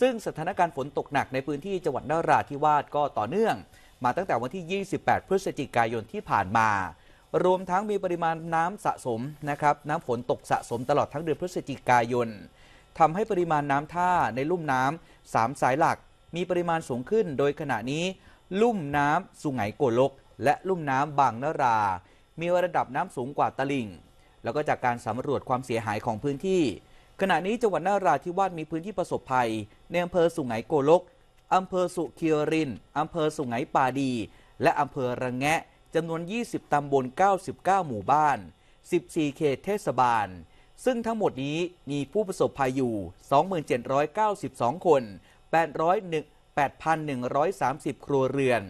ซึ่งสถานการณ์ฝนตกหนักในพื้นที่จังหวัดนราธิวาสก็ต่อเนื่อง มาตั้งแต่วันที่ 28 พฤศจิกายนที่ผ่านมา รวมทั้งมีปริมาณน้ำสะสมนะครับน้ำฝนตกสะสมตลอดทั้งเดือนพฤศจิกายนทำให้ปริมาณน้ำท่าในลุ่มน้ำสามสายหลักมีปริมาณสูงขึ้น โดยขณะนี้ ลุ่มน้ำสุไหงโกลก และลุ่มน้ำบางนารา มีระดับน้ำสูงกว่าตลิ่ง แล้วก็จากการสำรวจความเสียหายของพื้นที่ขณะนี้จังหวัดนาราธิวาสมีพื้นที่ประสบภัย ในอำเภอสุไหงโกลก อำเภอสุเคียริน อำเภอสุไหงป่าดี และอำเภอระแงะ จำนวน 20 ตำบล 99 หมู่บ้าน 14 เขตเทศบาล ซึ่งทั้งหมดนี้มีผู้ประสบภัยอยู่ 2792 คน 8 1 8,130 ครัวเรือน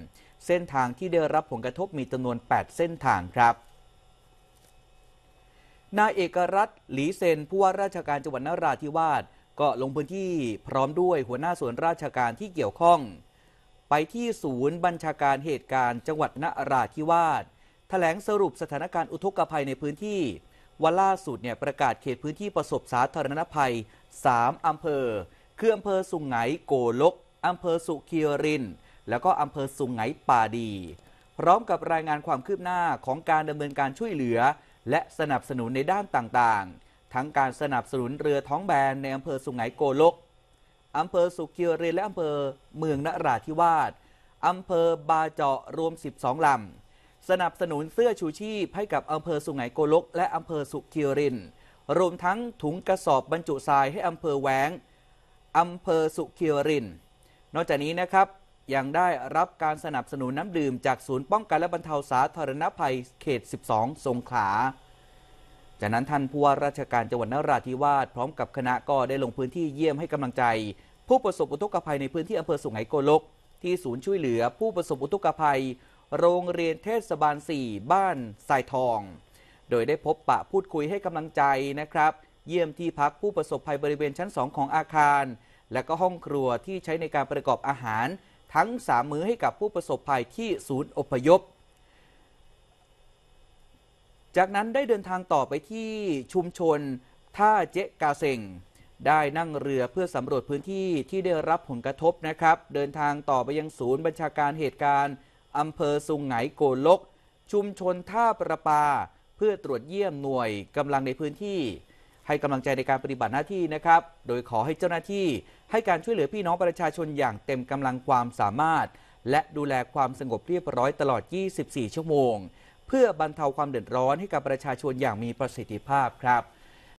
เส้นทางที่ได้รับผลกระทบมีจำนวน 8 เส้นทางครับนายเอกรัตน์หลีเซนผู้ว่าราชการจังหวัดนราธิวาสก็ลงพื้นที่พร้อมด้วยหัวหน้าส่วนราชการที่เกี่ยวข้อง ไปที่ศูนย์ บัญชาการเหตุการณ์จังหวัดนราธิวาสแถลงสรุปสถานการณ์อุทกภัยในพื้นที่ว่า ล่าสุดเนี่ยประกาศเขตพื้นที่ประสบสาธารณภัย3อำเภอคืออำเภอสุงไหงโกลกอำเภอสุขีรินแล้วก็อำเภอสุงไหงป่าดี พร้อมกับรายงานความคืบหน้าของการดำเนินการช่วยเหลือและสนับสนุนในด้านต่างๆ ทั้งการสนับสนุนเรือท้องแบนในอำเภอสุงไหงโกลกอำเภอสุเียรนและอำเภอเมืองนราธิวาสอำเภอบาเจาะรวม12ลำ สนับสนุนเสื้อชูชีพให้กับอำเภอสุงไหงโกลก และอำเภอสุเียิน รวมทั้งถุงกระสอบบรรจุทรายให้อำเภอแหวงอำเภอสุเียริน นอกจากนี้นะครับยังได้รับการสนับสนุนน้ำดื่มจากศูนย์ป้องกันและบรรเทาสาธารณภัยเขต 12สงขลา จากนั้นท่านผู้ว่าราชการจังหวัดนราธิวาสพร้อมกับคณะก็ได้ลงพื้นที่เยี่ยมให้กำลังใจ ผู้ประสบอุทกภัยในพื้นที่อำเภอสุไหงโกลกที่ศูนย์ช่วยเหลือผู้ประสบอุทกภัย โรงเรียนเทศบาล 4 บ้านทรายทอง โดยได้พบปะพูดคุยให้กำลังใจนะครับ เยี่ยมที่พักผู้ประสบภัยบริเวณชั้น2ของอาคาร และก็ห้องครัวที่ใช้ในการประกอบอาหารทั้งสามมือให้กับผู้ประสบภัยที่ศูนย์อพยพ จากนั้นได้เดินทางต่อไปที่ชุมชน ท่าเจ๊กาเซง ได้นั่งเรือเพื่อสำรวจพื้นที่ที่ได้รับผลกระทบนะครับเดินทางต่อไปยังศูนย์บัญชาการเหตุการณ์อำเภอสุงไหงโกลก ชุมชนท่าประปาเพื่อตรวจเยี่ยมหน่วยกำลังในพื้นที่ให้กำลังใจในการปฏิบัติหน้าที่นะครับ โดยขอให้เจ้าหน้าที่ ให้การช่วยเหลือพี่น้องประชาชนอย่างเต็มกำลังความสามารถ และดูแลความสงบเรียบร้อยตลอด 24 ชั่วโมง เพื่อบรรเทาความเดือดร้อนให้กับประชาชนอย่างมีประสิทธิภาพครับ